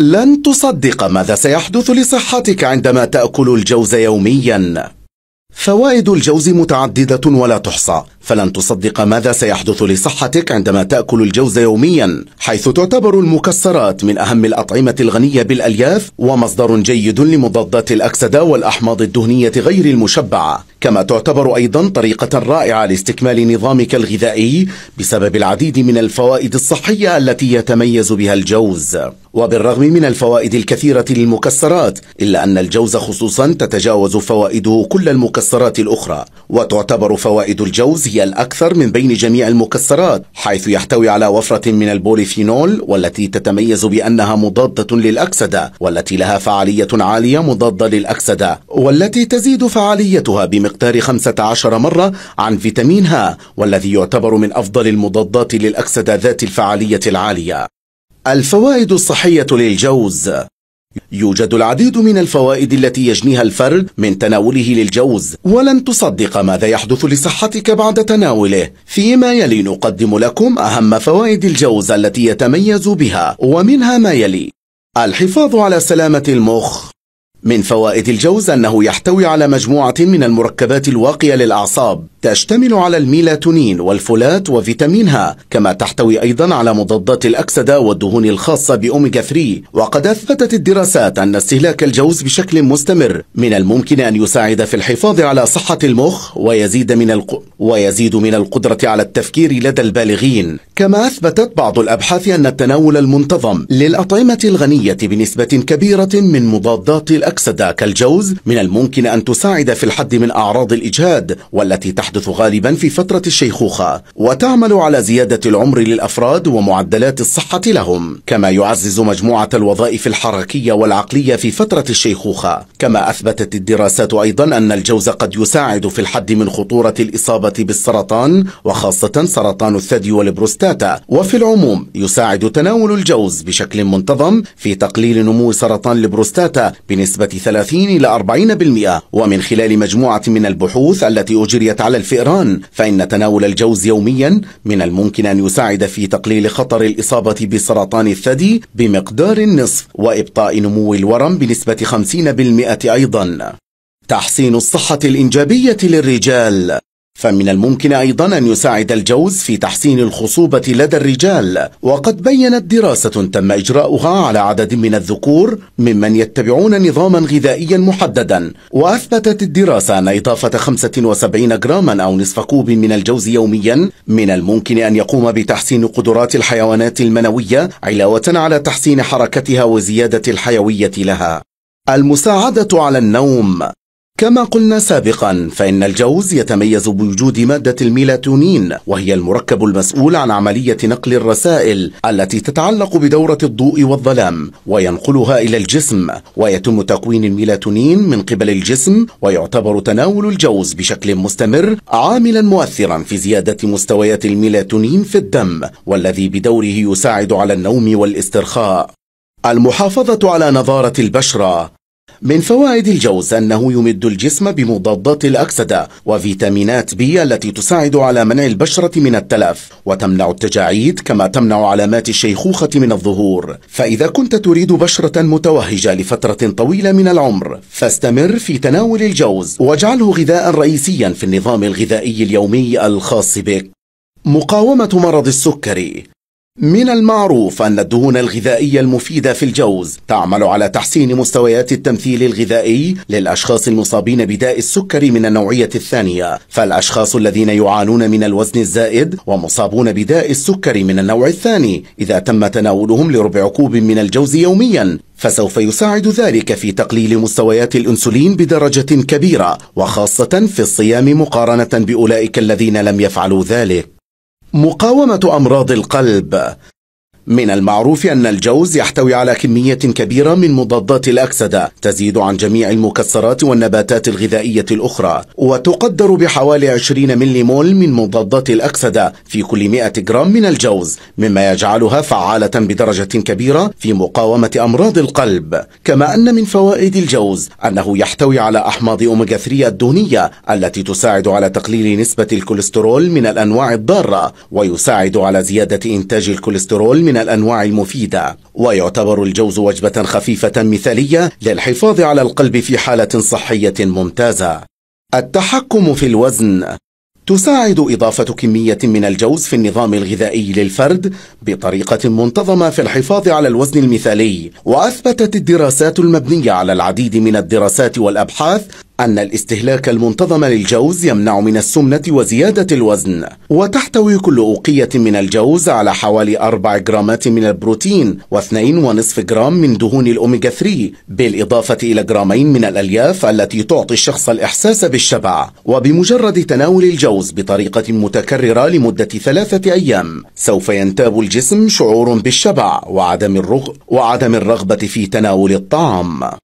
لن تصدق ماذا سيحدث لصحتك عندما تأكل الجوز يومياً فوائد الجوز متعددة ولا تحصى فلن تصدق ماذا سيحدث لصحتك عندما تأكل الجوز يوميا حيث تعتبر المكسرات من أهم الأطعمة الغنية بالألياف ومصدر جيد لمضادات الأكسدة والأحماض الدهنية غير المشبعة كما تعتبر أيضا طريقة رائعة لاستكمال نظامك الغذائي بسبب العديد من الفوائد الصحية التي يتميز بها الجوز وبالرغم من الفوائد الكثيرة للمكسرات إلا أن الجوز خصوصا تتجاوز فوائده كل المكسرات المكسرات الأخرى وتعتبر فوائد الجوز هي الأكثر من بين جميع المكسرات حيث يحتوي على وفرة من البوليفينول والتي تتميز بأنها مضادة للأكسدة والتي لها فعالية عالية مضادة للأكسدة والتي تزيد فعاليتها بمقدار 15 مرة عن فيتامين ها والذي يعتبر من أفضل المضادات للأكسدة ذات الفعالية العالية الفوائد الصحية للجوز يوجد العديد من الفوائد التي يجنيها الفرد من تناوله للجوز ولن تصدق ماذا يحدث لصحتك بعد تناوله فيما يلي نقدم لكم أهم فوائد الجوز التي يتميز بها ومنها ما يلي الحفاظ على سلامة المخ من فوائد الجوز أنه يحتوي على مجموعة من المركبات الواقية للأعصاب تشتمل على الميلاتونين والفولات وفيتامينها كما تحتوي أيضا على مضادات الأكسدة والدهون الخاصة بأوميجا 3 وقد أثبتت الدراسات أن استهلاك الجوز بشكل مستمر من الممكن أن يساعد في الحفاظ على صحة المخ ويزيد من الق... ويزيد من القدرة على التفكير لدى البالغين كما أثبتت بعض الأبحاث أن التناول المنتظم للأطعمة الغنية بنسبة كبيرة من مضادات الأكسدة كالجوز من الممكن أن تساعد في الحد من أعراض الإجهاد والتي تحت تحدث غالبا في فترة الشيخوخة وتعمل على زيادة العمر للأفراد ومعدلات الصحة لهم كما يعزز مجموعة الوظائف الحركية والعقلية في فترة الشيخوخة كما أثبتت الدراسات أيضا أن الجوز قد يساعد في الحد من خطورة الإصابة بالسرطان وخاصة سرطان الثدي والبروستاتا وفي العموم يساعد تناول الجوز بشكل منتظم في تقليل نمو سرطان البروستاتا بنسبة 30 إلى 40% ومن خلال مجموعة من البحوث التي أجريت على الفئران فإن تناول الجوز يوميا من الممكن أن يساعد في تقليل خطر الإصابة بسرطان الثدي بمقدار النصف وإبطاء نمو الورم بنسبة 50% أيضا تحسين الصحة الإنجابية للرجال فمن الممكن أيضا أن يساعد الجوز في تحسين الخصوبة لدى الرجال وقد بينت دراسة تم إجراؤها على عدد من الذكور ممن يتبعون نظاما غذائيا محددا وأثبتت الدراسة أن إضافة 75 جراما أو نصف كوب من الجوز يوميا من الممكن أن يقوم بتحسين قدرات الحيوانات المنوية علاوة على تحسين حركتها وزيادة الحيوية لها المساعدة على النوم كما قلنا سابقا فإن الجوز يتميز بوجود مادة الميلاتونين وهي المركب المسؤول عن عملية نقل الرسائل التي تتعلق بدورة الضوء والظلام وينقلها إلى الجسم ويتم تكوين الميلاتونين من قبل الجسم ويعتبر تناول الجوز بشكل مستمر عاملا مؤثرا في زيادة مستويات الميلاتونين في الدم والذي بدوره يساعد على النوم والاسترخاء المحافظة على نظارة البشرة من فوائد الجوز أنه يمد الجسم بمضادات الأكسدة وفيتامينات بي التي تساعد على منع البشرة من التلف وتمنع التجاعيد كما تمنع علامات الشيخوخة من الظهور فإذا كنت تريد بشرة متوهجة لفترة طويلة من العمر فاستمر في تناول الجوز واجعله غذاء رئيسيا في النظام الغذائي اليومي الخاص بك مقاومة مرض السكري من المعروف أن الدهون الغذائية المفيدة في الجوز تعمل على تحسين مستويات التمثيل الغذائي للأشخاص المصابين بداء السكري من النوعية الثانية فالأشخاص الذين يعانون من الوزن الزائد ومصابون بداء السكري من النوع الثاني إذا تم تناولهم لربع كوب من الجوز يوميا فسوف يساعد ذلك في تقليل مستويات الأنسولين بدرجة كبيرة وخاصة في الصيام مقارنة بأولئك الذين لم يفعلوا ذلك مقاومة أمراض القلب من المعروف أن الجوز يحتوي على كمية كبيرة من مضادات الأكسدة تزيد عن جميع المكسرات والنباتات الغذائية الأخرى وتقدر بحوالي 20 ملي مول من مضادات الأكسدة في كل 100 جرام من الجوز مما يجعلها فعالة بدرجة كبيرة في مقاومة أمراض القلب كما أن من فوائد الجوز أنه يحتوي على أحماض أوميغا 3 الدهنية التي تساعد على تقليل نسبة الكوليسترول من الأنواع الضارة ويساعد على زيادة إنتاج الكوليسترول من من الأنواع المفيدة ويعتبر الجوز وجبة خفيفة مثالية للحفاظ على القلب في حالة صحية ممتازة التحكم في الوزن تساعد إضافة كمية من الجوز في النظام الغذائي للفرد بطريقة منتظمة في الحفاظ على الوزن المثالي، وأثبتت الدراسات المبنية على العديد من الدراسات والأبحاث أن الاستهلاك المنتظم للجوز يمنع من السمنة وزيادة الوزن وتحتوي كل أوقية من الجوز على حوالي 4 جرامات من البروتين و2.5 جرام من دهون الأوميجا 3 بالإضافة إلى جرامين من الألياف التي تعطي الشخص الإحساس بالشبع وبمجرد تناول الجوز بطريقة متكررة لمدة ثلاثة أيام سوف ينتاب الجسم شعور بالشبع وعدم الرغ وعدم الرغبة في تناول الطعام